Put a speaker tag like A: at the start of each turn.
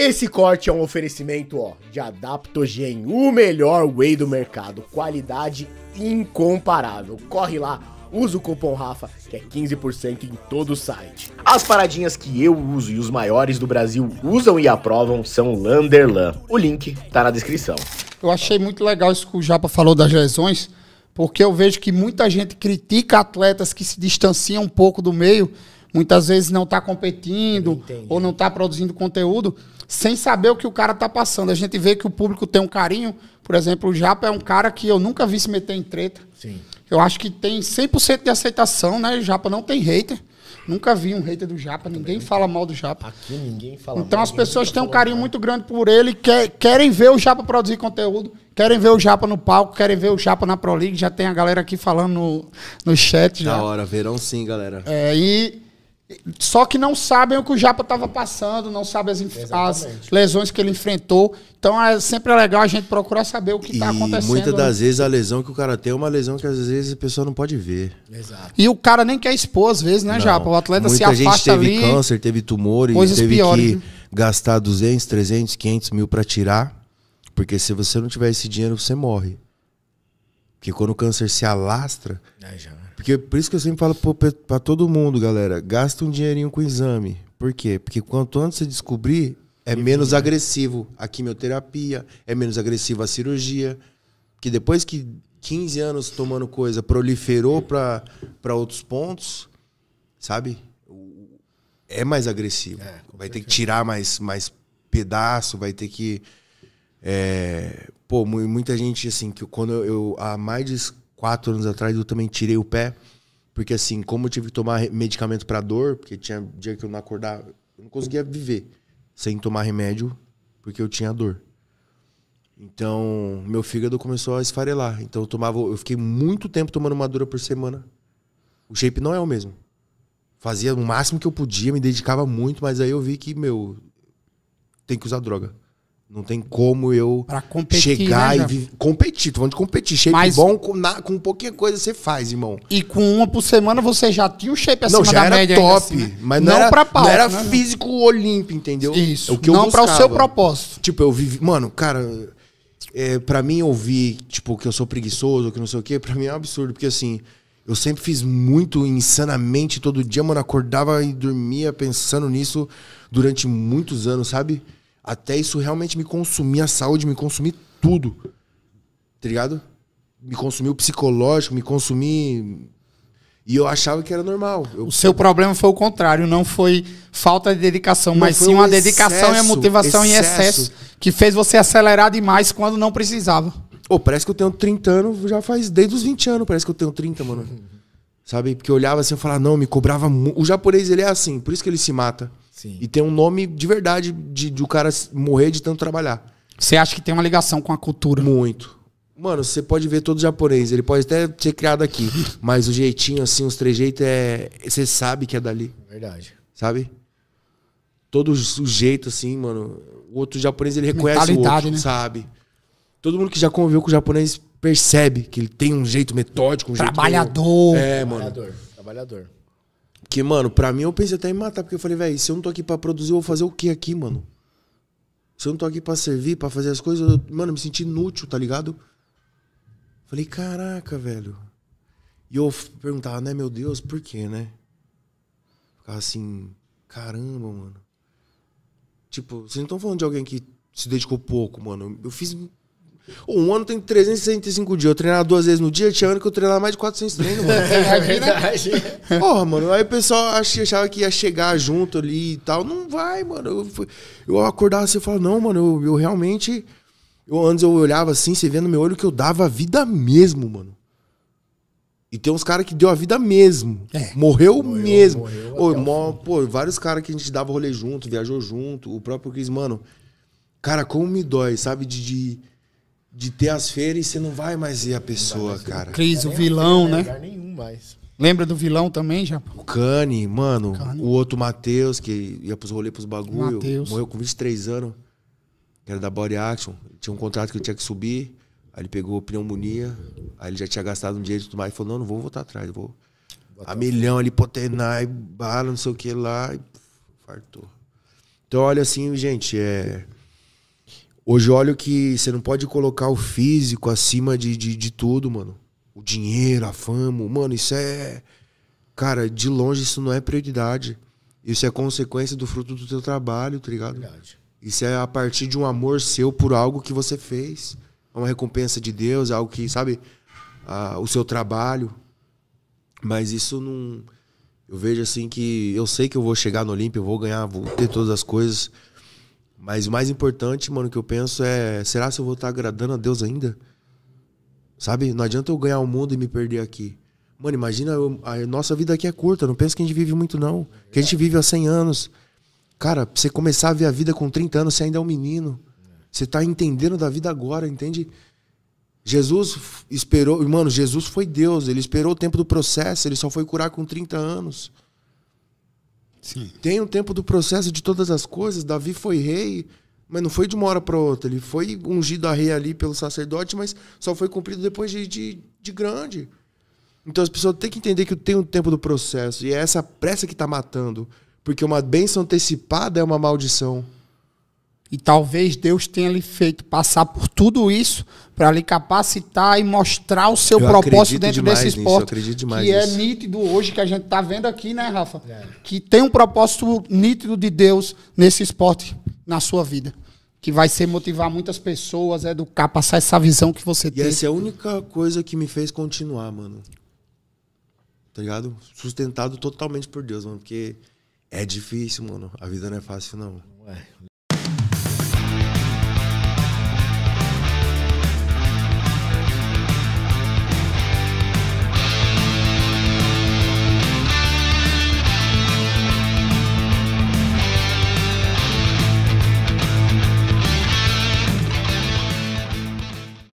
A: Esse corte é um oferecimento ó, de Adaptogen, o melhor whey do mercado, qualidade incomparável. Corre lá, usa o cupom Rafa, que é 15% em todo o site. As paradinhas que eu uso e os maiores do Brasil usam e aprovam são Landerlan. O link tá na descrição. Eu achei muito legal isso que o Japa falou das lesões, porque eu vejo que muita gente critica atletas que se distanciam um pouco do meio muitas vezes não está competindo ou não está produzindo conteúdo sem saber o que o cara está passando. A gente vê que o público tem um carinho. Por exemplo, o Japa é um cara que eu nunca vi se meter em treta. Sim. Eu acho que tem 100% de aceitação, né? O Japa não tem hater. Nunca vi um hater do Japa, ninguém fala mal do Japa. Aqui ninguém fala Então mal, as pessoas têm um carinho mal. muito grande por ele, quer, querem ver o Japa produzir conteúdo, querem ver o Japa no palco, querem ver o Japa na Pro League. Já tem a galera aqui falando no, no
B: chat. Já. Da hora, verão sim, galera.
A: É, e só que não sabem o que o Japa estava passando, não sabem as, as, lesões que ele enfrentou. Então é sempre legal a gente procurar saber o que está acontecendo. Muitas das né?
B: vezes a lesão que o cara tem é uma lesão que às vezes a pessoa não pode ver.
A: Exato. E o cara nem quer expor, às vezes, né, não. Japa? O atleta Muita se afasta gente teve ali, câncer,
B: teve tumores, teve piores, que né? gastar 200, 300, 500 mil para tirar. Porque se você não tiver esse dinheiro, você morre. Porque quando o câncer se alastra. É, já. Porque por isso que eu sempre falo para todo mundo, galera, gasta um dinheirinho com exame. Por quê? Porque quanto antes você descobrir, é menos agressivo a quimioterapia, é menos agressivo a cirurgia. Que depois que 15 anos tomando coisa proliferou para outros pontos, sabe? É mais agressivo. É, vai ter que tirar mais, mais pedaço, vai ter que é, pô, muita gente, assim, que quando eu, há mais de quatro anos atrás, eu também tirei o pé, porque assim, como eu tive que tomar medicamento para dor, porque tinha dia que eu não acordava, eu não conseguia viver sem tomar remédio, porque eu tinha dor. Então, meu fígado começou a esfarelar. Então, eu tomava, eu fiquei muito tempo tomando uma dura por semana. O shape não é o mesmo. Fazia o máximo que eu podia, me dedicava muito, mas aí eu vi que, meu, tem que usar droga. Não tem como eu competir, chegar né, e vi... competir. Tô falando de competir. Shape Mas... bom, com,
A: na... com pouquinha coisa você faz, irmão. E com uma por semana você já tinha o um shape acima não, já da era média top, assim, né? Mas não, não era, pra pauta, não era né? físico olímpico, entendeu? Isso. É o que não pra o seu propósito.
B: Tipo, eu vivi... Mano, cara... É, para mim ouvir, tipo, que eu sou preguiçoso, que não sei o quê, pra mim é um absurdo. Porque assim... Eu sempre fiz muito insanamente todo dia, mano. Acordava e dormia pensando nisso durante muitos anos, sabe? até isso realmente me consumir a saúde, me consumir tudo. Tá ligado?
A: Me consumiu o psicológico, me consumir.
B: E eu achava que era normal. Eu... O seu problema
A: foi o contrário, não foi falta de dedicação, não mas sim uma excesso, dedicação e motivação excesso. em excesso que fez você acelerar demais quando não precisava. Oh, parece que eu tenho 30 anos, já faz desde os 20 anos, parece que eu tenho 30, mano. Sabe? Porque eu olhava assim e falava, não, me
B: cobrava muito. O japonês, ele é assim, por isso que ele se mata. Sim. E tem um nome de verdade de, de o cara morrer de tanto trabalhar. Você acha que tem uma ligação com a cultura? Muito. Mano, você pode ver todo japonês, ele pode até ser criado aqui, mas o jeitinho, assim, os trejeitos é. Você sabe que é dali. Verdade. Sabe? Todo o jeito, assim, mano. O outro japonês, ele reconhece o outro, né? sabe? Todo mundo que já conviveu com o japonês percebe que ele tem um jeito metódico, um trabalhador. jeito. Trabalhador. É, mano. Trabalhador. Trabalhador. Que, mano, pra mim eu pensei até em matar, porque eu falei, velho, se eu não tô aqui pra produzir, eu vou fazer o que aqui, mano? Se eu não tô aqui pra servir, pra fazer as coisas, eu, mano, eu me senti inútil, tá ligado? Falei, caraca, velho. E eu perguntava, né, meu Deus, por quê, né? Ficava assim, caramba, mano. Tipo, vocês não estão falando de alguém que se dedicou pouco, mano. Eu fiz um ano tem 365 dias. Eu treinava duas vezes no dia, tinha ano que eu treinava mais de 400 treinos, mano.
A: É verdade.
B: Né? Porra, mano. Aí o pessoal achava que ia chegar junto ali e tal. Não vai, mano. Eu, fui, eu acordava assim e falava, não, mano, eu, eu realmente. Eu, antes eu olhava assim, você vendo no meu olho que eu dava a vida mesmo, mano. E tem uns caras que deu a vida mesmo. É. Morreu, morreu, mesmo. Morreu pô, vários caras que a gente dava rolê junto, viajou junto. O próprio Cris, mano. Cara, como me dói, sabe? de, de de ter as feiras e você não vai mais ver a pessoa, ver cara. Cris, tá o vilão, né?
A: Lugar nenhum mais.
B: Lembra do vilão também, já? O Cani, mano. O outro Matheus, que ia pros rolês, pros bagulho. Mateus. Morreu com 23 anos. Que era da Body Action. Tinha um contrato que eu tinha que subir. Aí ele pegou pneumonia. Aí ele já tinha gastado um dinheiro e tudo mais. E falou, não, não vou voltar atrás. Vou a milhão ali, potenai bala, não sei o que lá. E fartou. Então, olha assim, gente, é... Hoje olho que você não pode colocar o físico acima de, de, de tudo, mano. O dinheiro, a fama, mano, isso é. Cara, de longe isso não é prioridade. Isso é consequência do fruto do teu trabalho, tá ligado? Verdade. Isso é a partir de um amor seu por algo que você fez. É uma recompensa de Deus, é algo que, sabe, o seu trabalho. Mas isso não. Eu vejo assim que eu sei que eu vou chegar no Olímpio, eu vou ganhar, vou ter todas as coisas. Mas o mais importante, mano, que eu penso é: será se eu vou estar agradando a Deus ainda? Sabe? Não adianta eu ganhar o mundo e me perder aqui. Mano, imagina, eu, a nossa vida aqui é curta, não penso que a gente vive muito, não. Que a gente vive há 100 anos. Cara, pra você começar a ver a vida com 30 anos, você ainda é um menino. Você tá entendendo da vida agora, entende? Jesus esperou, mano, Jesus foi Deus, ele esperou o tempo do processo, ele só foi curar com 30 anos. Sim. Tem o tempo do processo de todas as coisas. Davi foi rei, mas não foi de uma hora para outra. Ele foi ungido a rei ali pelo sacerdote, mas só foi cumprido depois de, de, de grande. Então as pessoas têm que entender que tem o tempo do processo. E é essa
A: pressa que está matando. Porque uma bênção antecipada é uma maldição. E talvez Deus tenha lhe feito passar por tudo isso para lhe capacitar e mostrar o seu eu propósito dentro desse esporte. Nisso, demais que é nisso. é nítido hoje que a gente está vendo aqui, né, Rafa? É. Que tem um propósito nítido de Deus nesse esporte, na sua vida. Que vai ser motivar muitas pessoas, educar, passar essa visão que você e tem. E essa é a única
B: coisa que me fez continuar, mano. Tá ligado? Sustentado totalmente por Deus, mano. Porque é difícil, mano. A vida não é fácil, não. Ué,